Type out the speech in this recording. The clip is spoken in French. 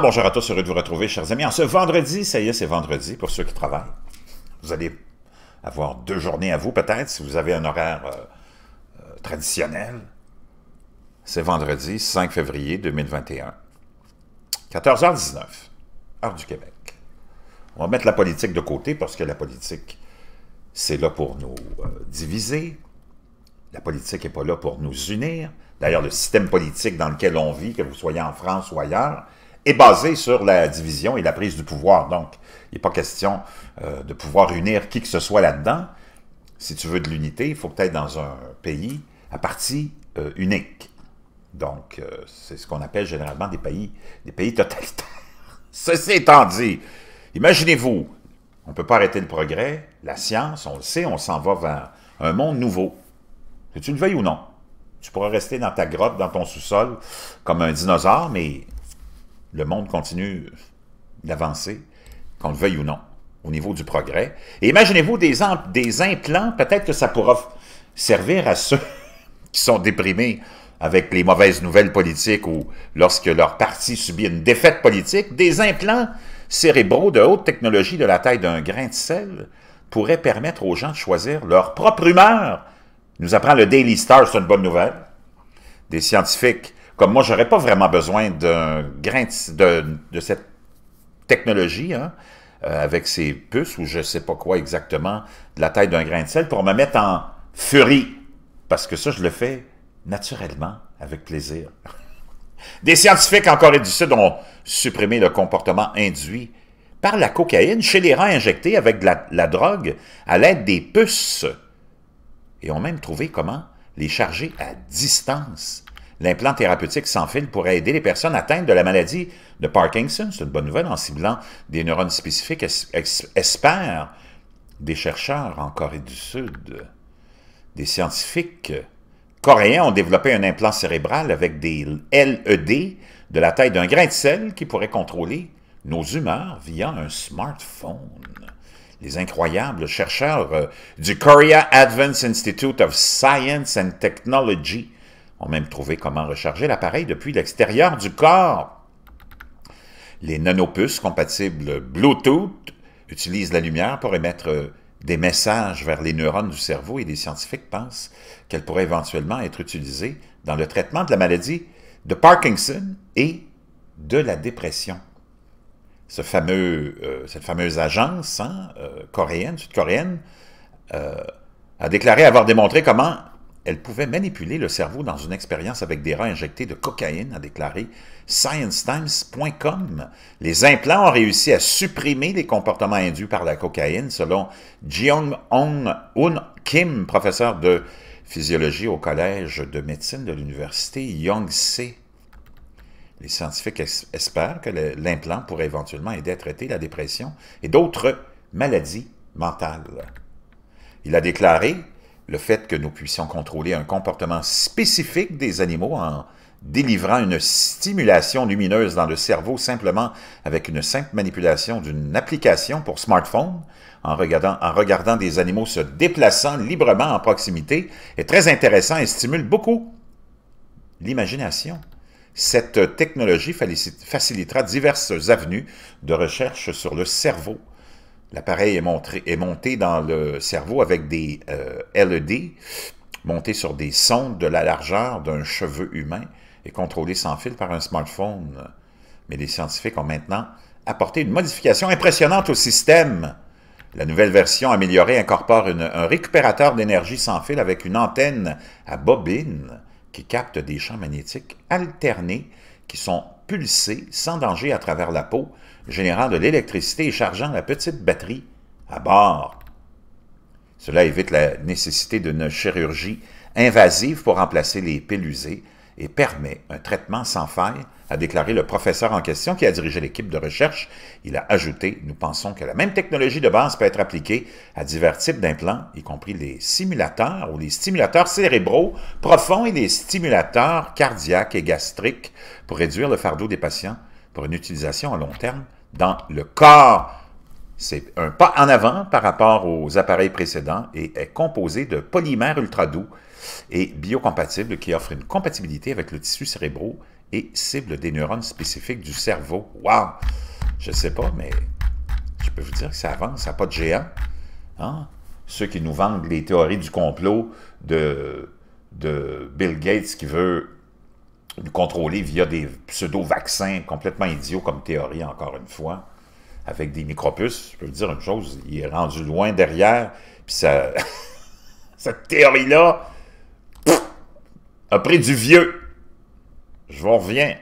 bonjour à tous, heureux de vous retrouver, chers amis. En ce vendredi, ça y est, c'est vendredi pour ceux qui travaillent. Vous allez avoir deux journées à vous, peut-être, si vous avez un horaire euh, euh, traditionnel. C'est vendredi, 5 février 2021, 14h19, heure du Québec. On va mettre la politique de côté parce que la politique, c'est là pour nous euh, diviser. La politique n'est pas là pour nous unir. D'ailleurs, le système politique dans lequel on vit, que vous soyez en France ou ailleurs, est basé sur la division et la prise du pouvoir. Donc, il n'est pas question euh, de pouvoir unir qui que ce soit là-dedans. Si tu veux de l'unité, il faut peut-être dans un pays à partie euh, unique. Donc, euh, c'est ce qu'on appelle généralement des pays, des pays totalitaires. Ceci étant dit, imaginez-vous, on ne peut pas arrêter le progrès, la science, on le sait, on s'en va vers un monde nouveau. Que tu le veuilles ou non. Tu pourras rester dans ta grotte, dans ton sous-sol, comme un dinosaure, mais le monde continue d'avancer, qu'on le veuille ou non, au niveau du progrès. Et imaginez-vous des, implants, peut-être que ça pourra servir à ceux qui sont déprimés avec les mauvaises nouvelles politiques ou lorsque leur parti subit une défaite politique, des implants cérébraux de haute technologie de la taille d'un grain de sel pourraient permettre aux gens de choisir leur propre humeur. Nous apprend le Daily Star, c'est une bonne nouvelle. Des scientifiques comme moi, j'aurais pas vraiment besoin d'un grain de, cette technologie, hein, euh, avec ces puces ou je sais pas quoi exactement, de la taille d'un grain de sel, pour me mettre en furie. Parce que ça, je le fais naturellement, avec plaisir. Des scientifiques en Corée du Sud ont supprimé le comportement induit par la cocaïne chez les rats injectés avec de la, la drogue à l'aide des puces et ont même trouvé comment les charger à distance L'implant thérapeutique sans fil pourrait aider les personnes atteintes de la maladie de Parkinson, c'est une bonne nouvelle, en ciblant des neurones spécifiques, espère des chercheurs en Corée du Sud. Des scientifiques coréens ont développé un implant cérébral avec des LED de la taille d'un grain de sel qui pourrait contrôler nos humeurs via un smartphone. Les incroyables chercheurs euh, du Korea Advanced Institute of Science and Technology ont même trouvé comment recharger l'appareil depuis l'extérieur du corps. Les nanopuces compatibles Bluetooth utilisent la lumière pour émettre euh, des messages vers les neurones du cerveau et les scientifiques pensent qu'elles pourraient éventuellement être utilisées dans le traitement de la maladie de Parkinson et de la dépression. Euh, cette fameuse agence hein, euh, coréenne, sud-coréenne, a déclaré avoir démontré comment elle pouvait manipuler le cerveau dans une expérience avec des rats injectés de cocaïne, a déclaré ScienceTimes.com. Les implants ont réussi à supprimer les comportements induits par la cocaïne, selon jeong on Kim, professeur de physiologie au Collège de médecine de l'Université Yonsei. Les scientifiques espèrent que l'implant pourrait éventuellement aider à traiter la dépression et d'autres maladies mentales. Il a déclaré le fait que nous puissions contrôler un comportement spécifique des animaux en délivrant une stimulation lumineuse dans le cerveau simplement avec une simple manipulation d'une application pour smartphone, en regardant, en regardant des animaux se déplaçant librement en proximité, est très intéressant et stimule beaucoup l'imagination. Cette technologie facilitera diverses avenues de recherche sur le cerveau L'appareil est, monté dans le cerveau avec des euh, LED montés sur des sondes de la largeur d'un cheveu humain et contrôlé sans fil par un smartphone. Mais les scientifiques ont maintenant apporté une modification impressionnante au système. La nouvelle version améliorée incorpore un récupérateur d'énergie sans fil avec une antenne à bobine qui capte des champs magnétiques alternés qui sont pulser sans danger à travers la peau, générant de l'électricité et chargeant la petite batterie à bord. Cela évite la nécessité d'une chirurgie invasive pour remplacer les piles et permet un traitement sans faille a déclaré le professeur en question qui a dirigé l'équipe de recherche. Il a ajouté, nous pensons que la même technologie de base peut être appliquée à divers types d'implants, y compris les simulateurs ou les stimulateurs cérébraux profonds et les stimulateurs cardiaques et gastriques pour réduire le fardeau des patients pour une utilisation à long terme dans le corps. C'est un pas en avant par rapport aux appareils précédents et est composé de polymères ultra doux et biocompatibles qui offrent une compatibilité avec le tissu cérébraux et cible des neurones spécifiques du cerveau. Wow! Je ne sais pas, mais je peux vous dire que ça avance, ça n'a pas de géant. Hein? Ceux qui nous vendent les théories du complot de, de Bill Gates qui veut nous contrôler via des pseudo-vaccins complètement idiots comme théorie, encore une fois, avec des micropus, Je peux vous dire une chose, il est rendu loin derrière, puis ça... cette théorie-là a pris du vieux. Je vous reviens.